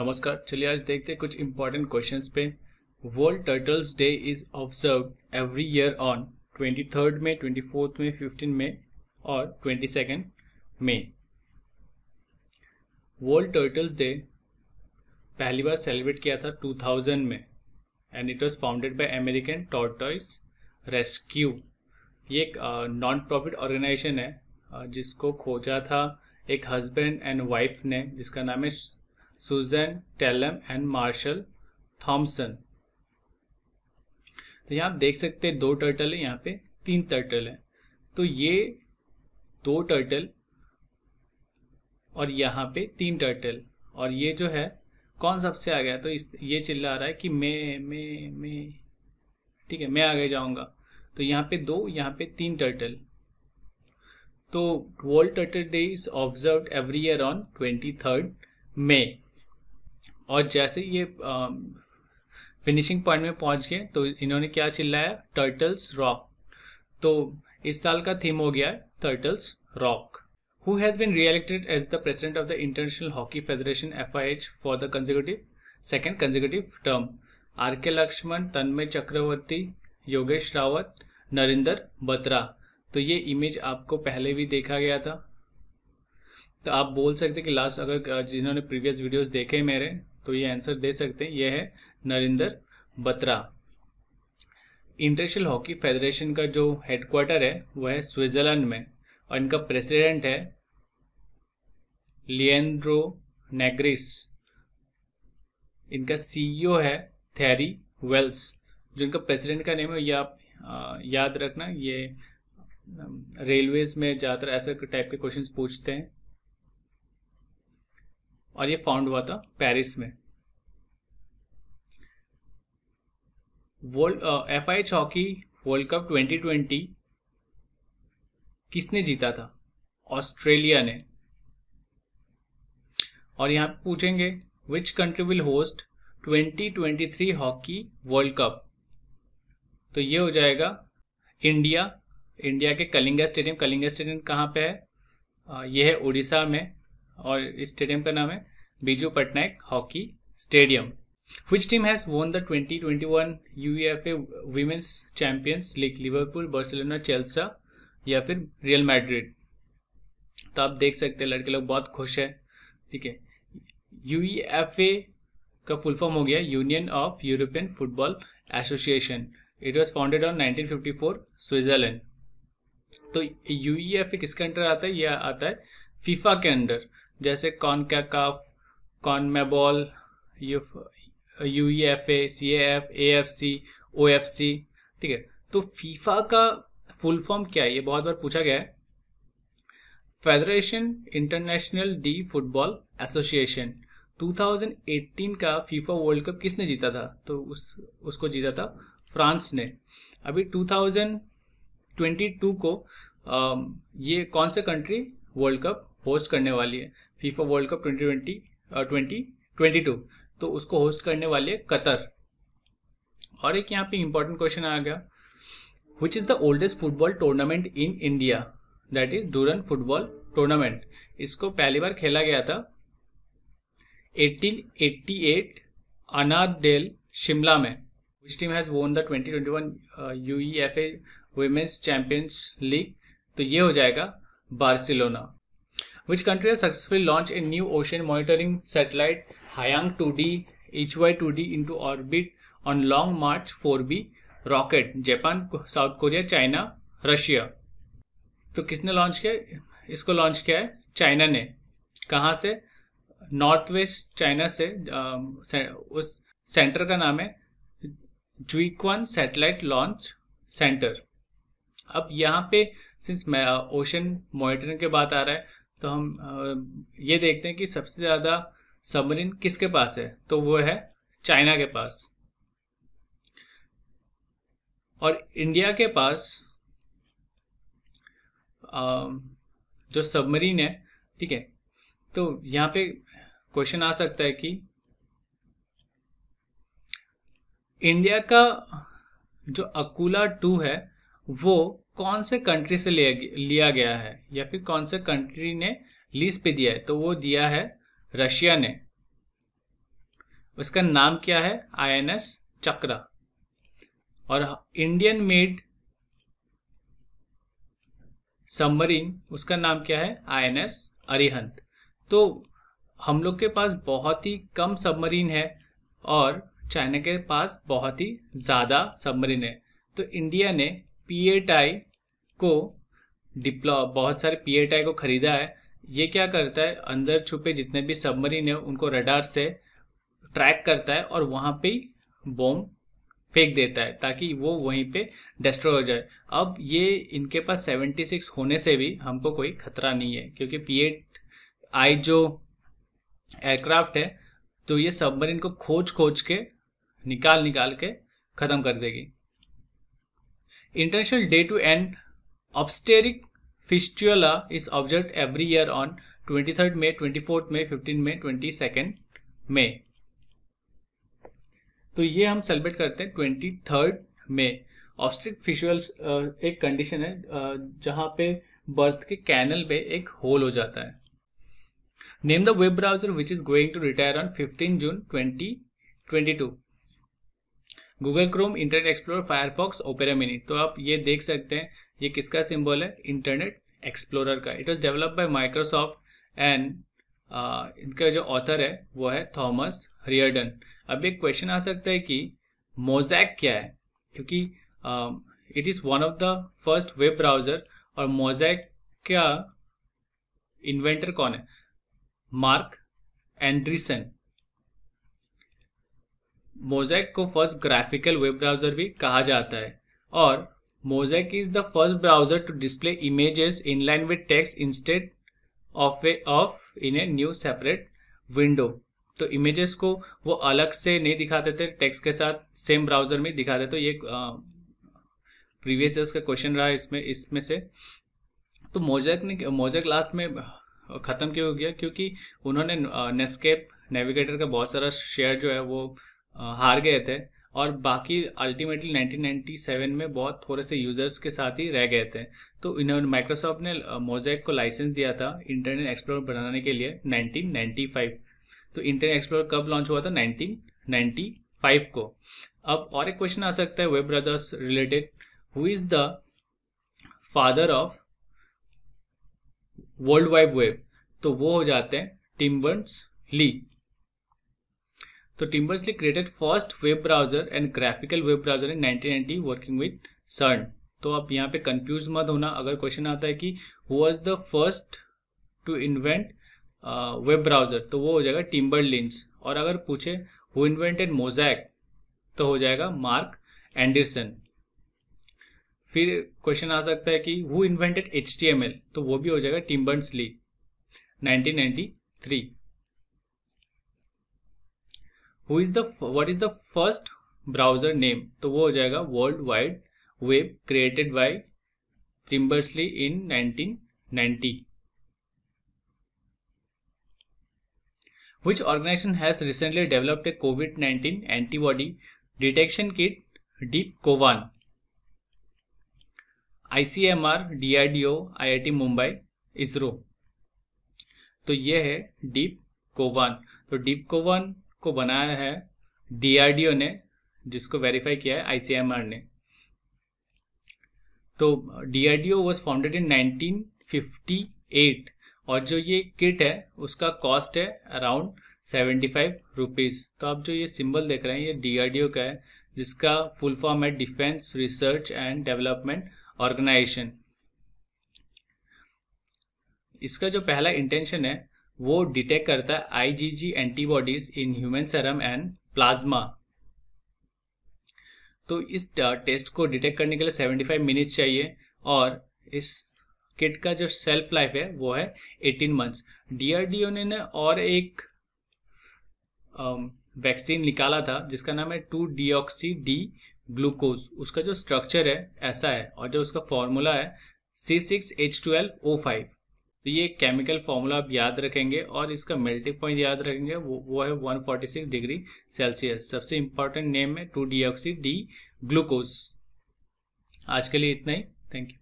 नमस्कार चलिए आज देखते हैं कुछ इंपॉर्टेंट क्वेश्चंस पे world turtles day is observe every year on twenty third May twenty fourth May fifteen May और twenty second May world turtles day पहली बार सेलिब्रेट किया था 2000 में and it was founded by American tortoise rescue ये एक non profit organisation है uh, जिसको खोजा था एक हस्बैंड एंड वाइफ ने जिसका नाम है Susan Tellem and Marshall Thompson तो यहाँ आप देख सकते हैं दो टर्टल है यहाँ पे तीन टर्टल है तो ये दो टर्टल और यहाँ पे तीन टर्टल और ये जो है कौन सबसे आ गया तो इस ये चिल्ला रहा है कि मैं मैं मैं ठीक है मैं आगे जाऊंगा तो यहाँ पे दो यहाँ पे तीन टर्टल तो world turtle day is observe every year on twenty third May और जैसे ये फिनिशिंग पॉइंट में पहुंच गए तो इन्होंने क्या चिल्लाया टर्टल्स रॉक तो इस साल का थीम हो गया है turtles rock who has been re-elected as the president of the International Hockey Federation FIH for the consecutive second consecutive R K Laxman तन्मय चक्रवर्ती योगेश रावत नरेंद्र बत्रा तो ये इमेज आपको पहले भी देखा गया था तो आप बोल सकते कि लास्ट अगर जिन्होंने प्रीवियस वीडियोस देखे मेरे तो ये आंसर दे सकते हैं ये है Narendra Batra international hockey federation का जो हेडक्वार्टर है वह है स्विट्जरलैंड में और इनका प्रेसिडेंट है लियड्रो नेग्रिस इनका सीईओ e है थेरी वेल्स जो इनका प्रेसिडेंट का नेम है ये आप याद रखना ये रेलवेज में ज़्यादातर ऐसे टाइप के क्वेश्चंस पूछते हैं और ये फाउंड हुआ था पेरिस में world F I hockey world cup 2020 किसने जीता था ऑस्ट्रेलिया ने और यहां पूछेंगे which country will host 2023 hockey world cup तो ये हो जाएगा इंडिया इंडिया के कलिंगा स्टेडियम कलिंगा स्टेडियम कहाँ पे है uh, यह है उड़ीसा में और इस स्टेडियम का नाम है Biju Patnaik hockey stadium which team has won the 2021 twenty one U F A Women's champions league Liverpool Barcelona Chelsea या फिर रियल मैड्रिड तो आप देख सकते हैं लड़के लोग बहुत खुश है ठीक है यू एफ ए का फुल फॉर्म हो गया union of European football association it was founded on 1954 Switzerland तो यू किसके अंडर आता है यह आता है फीफा के अंडर जैसे con CONMEBOL U U F A C F A F C O F C ठीक है तो फीफा का फुल फॉर्म क्या है ये बहुत बार पूछा गया है federation international de football association 2018 का फीफा वर्ल्ड कप किसने जीता था तो उस उसको जीता था फ्रांस ने अभी 2022 को आ, ये कौन से कंट्री वर्ल्ड कप होस्ट करने वाली है FIFA world cup twenty twenty twenty twenty two तो उसको होस्ट करने वाली है कतर और एक यहाँ पे इंपॉर्टेंट क्वेश्चन आ गया which is the oldest football tournament in India that is Durand football tournament इसको पहली बार खेला गया था eighteen eighty eight Annandale Shimla में which team has won the twenty twenty one U E F A women's champions league तो ये हो जाएगा Barcelona, which country has successfully launched a new ocean monitoring satellite Hayang 2D HY2D into orbit on Long March 4B rocket Japan, South Korea, China, Russia. तो किसने launch किया इसको launch किया है चाइना ने कहाँ से नॉर्थ वेस्ट चाइना से उस सेंटर का नाम है जुइक्वान सैटेलाइट लॉन्च सेंटर अब यहाँ पे सिंस ओशन मॉनिटरिंग के बात आ रहा है तो हम uh, ये देखते हैं कि सबसे ज़्यादा सबमरीन किसके पास है तो वो है चाइना के पास और इंडिया के पास um, जो सबमरीन है ठीक है तो यहाँ पे क्वेश्चन आ सकता है कि इंडिया का जो अकुला टू है वो कौन से कंट्री से लिया गया है या फिर कौन से कंट्री ने लीज पे दिया है तो वो दिया है रशिया ने उसका नाम क्या है आईएनएस चक्रा और इंडियन मेड सबमरीन उसका नाम क्या है आईएनएस अरिहंत तो हम लोग के पास बहुत ही कम सबमरीन है और चाइना के पास बहुत ही ज़्यादा सबमरीन है तो इंडिया ने पीएटाई को डिप्लॉ बहुत सारे पीएटाई को खरीदा है ये क्या करता है अंदर छुपे जितने भी सबमरीन है उनको रडार से ट्रैक करता है और वहाँ पे बॉम्ब फेंक देता है ताकि वो वहीं पे डिस्ट्रॉय हो जाए अब ये इनके पास 76 होने से भी हमको कोई खतरा नहीं है क्योंकि पी एट आई जो एयरक्राफ्ट है तो ये सबमरीन को खोज खोज के निकाल निकाल के ख़त्म कर देगी International Day to End Obstetric Fistula is observed every year on 23rd May, 24th May, 15th May, 22nd May. तो ये हम सेलिब्रेट करते हैं ट्वेंटी थर्ड मे ऑब्स्ट्रिक फिस्टुअल एक कंडीशन है uh, जहां पे बर्थ के कैनल पे एक होल हो जाता है name the web browser which is going to retire on 15 June 2022 Google Chrome Internet explore Firefox Opera Mini तो आप ये देख सकते हैं ये किसका सिंबल है इंटरनेट एक्सप्लोरर का it was develop by Microsoft and इनका जो ऑथर है वो है थॉमस रियर्डन अब एक क्वेश्चन आ सकता है कि मोजैक क्या है क्योंकि it is one of the first web browser और मोजैक का इन्वेंटर कौन है मार्क एंड्रीसन मोजैक को फर्स्ट ग्राफिकल वेब ब्राउजर भी कहा जाता है और Mosaic is the first browser to display images in line with text instead of a of in a new separate window तो इमेजेस को वो अलग से नहीं दिखाते थे टेक्स्ट के साथ सेम ब्राउजर में दिखाते तो ये प्रीवियस ईयर का क्वेश्चन रहा इसमें इसमें से तो मोजैक ने मोजैक लास्ट में ख़त्म क्यों हो गया क्योंकि उन्होंने नेस्केप नेविगेटर का बहुत सारा शेयर जो है वो हार गए थे और बाकी अल्टीमेटली 1997 में बहुत थोड़े से यूज़र्स के साथ ही रह गए थे तो इन्होंने माइक्रोसॉफ्ट ने मोजेक को लाइसेंस दिया था इंटरनेट एक्सप्लोर बनाने के लिए 1995 तो इंटरनेट एक्सप्लोर कब लॉन्च हुआ था 1995 को अब और एक क्वेश्चन आ सकता है web browsers related who is the father of world wide web तो वो हो जाते हैं टिम्बर्स ली तो Timbersley created first web browser and graphical web browser in 1990 working with CERN तो आप यहाँ पे कंफ्यूज मत होना अगर क्वेश्चन आता है कि was the first to invent web browser तो वो हो जाएगा टिम्बर लिंस और अगर पूछे हु इन्वेंटेड मोजैक तो हो जाएगा मार्क एंडरसन फिर क्वेश्चन आ सकता है कि हु इन्वेंटेड एच तो वो भी हो जाएगा Tim Berners Lee 1993 who is the what is the first browser name तो वो हो जाएगा world wide web created by Tim Berners Lee in nineteen ninety which organization has recently developed a COVID-19 antibody detection kit DeepCovan. ICMR, DRDO, IIT Mumbai, ISRO. तो ये है DeepCovan. Cowan तो deep को बनाया है डीआरडीओ ने जिसको वेरीफाई किया है आईसीएमआर ने तो डीआरडीओ वॉज फाउंडेड इन 1958 और जो ये किट है उसका कॉस्ट है अराउंड सेवेंटी फाइव रुपीज़ तो आप जो ये सिंबल देख रहे हैं ये डीआरडीओ का है जिसका फुल फॉर्म है defence research and development organisation इसका जो पहला इंटेंशन है वो डिटेक्ट करता है IgG antibodies in human serum and plasma तो इस टेस्ट को डिटेक्ट करने के लिए 75 मिनट चाहिए और इस किट का जो सेल्फ लाइफ है वो है 18 मंथ्स डीआरडीओ ने, ने और एक वैक्सीन निकाला था जिसका नाम है टू डीऑक्सी डी ग्लूकोज उसका जो स्ट्रक्चर है ऐसा है और जो उसका फॉर्मूला है C six H twelve O five तो ये केमिकल फॉर्मूला आप याद रखेंगे और इसका मेल्टिंग पॉइंट याद रखेंगे वो वो है 146 डिग्री सेल्सियस सबसे इंपॉर्टेंट नेम है two deoxy D glucose आज के लिए इतना ही थैंक यू